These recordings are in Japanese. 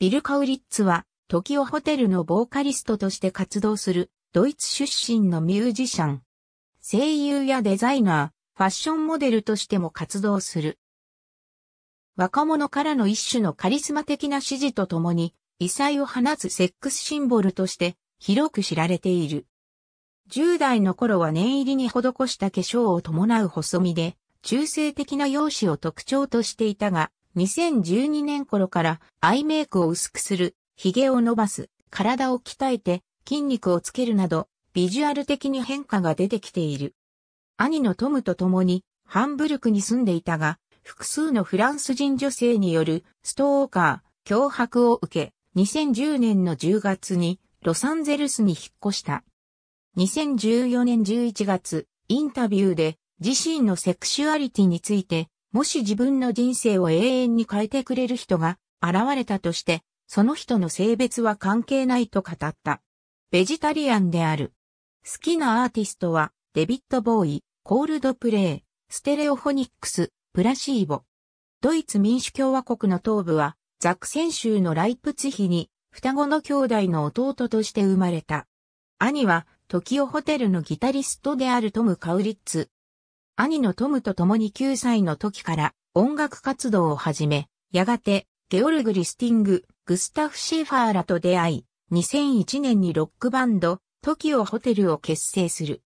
ビル・カウリッツは、トキオホテルのボーカリストとして活動する、ドイツ出身のミュージシャン。声優やデザイナー、ファッションモデルとしても活動する。若者からの一種のカリスマ的な支持とともに、異彩を放つセックスシンボルとして広く知られている。10代の頃は念入りに施した化粧を伴う細身で、中性的な容姿を特徴としていたが、2012年頃からアイメイクを薄くする、髭を伸ばす、体を鍛えて筋肉をつけるなど、ビジュアル的に変化が出てきている。兄のトムと共にハンブルクに住んでいたが、複数のフランス人女性によるストーカー、脅迫を受け、2010年の10月にロサンゼルスに引っ越した。2014年11月、インタビューで自身のセクシュアリティについてもし自分の人生を永遠に変えてくれる人が現れたとして、その人の性別は関係ないと語った。ベジタリアンである。好きなアーティストは、デビット・ボーイ、コールドプレイ、ステレオフォニックス、プラシーボ。ドイツ民主共和国の東部は、ザクセン州のライプツヒに、双子の兄弟の弟として生まれた。兄は、時をホテルのギタリストであるトム・カウリッツ、兄のトムと共に9歳の時から音楽活動を始め、やがてゲオルグ・リスティング、グスタフ・シェファーらと出会い、2001年にロックバンド、トキオホテルを結成する。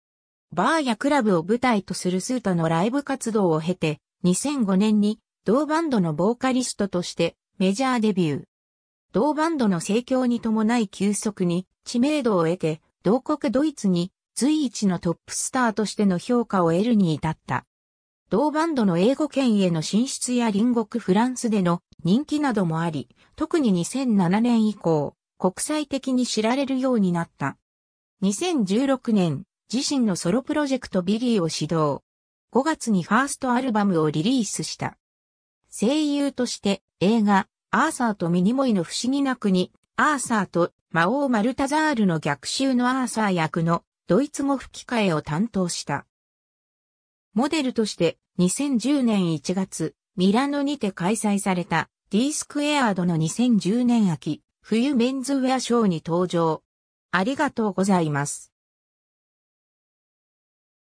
バーやクラブを舞台とするスータのライブ活動を経て、2005年に同バンドのボーカリストとしてメジャーデビュー。同バンドの盛況に伴い急速に知名度を得て、同国ドイツに随一のトップスターとしての評価を得るに至った。同バンドの英語圏への進出や隣国フランスでの人気などもあり、特に2007年以降、国際的に知られるようになった。2016年、自身のソロプロジェクトビリーを始動。5月にファーストアルバムをリリースした。声優として映画、アーサーとミニモイの不思議な国、アーサーと魔王マルタザールの逆襲のアーサー役のドイツ語吹き替えを担当した。モデルとして2010年1月、ミラノにて開催された D スクエアードの2010年秋、冬メンズウェアショーに登場。ありがとうございます。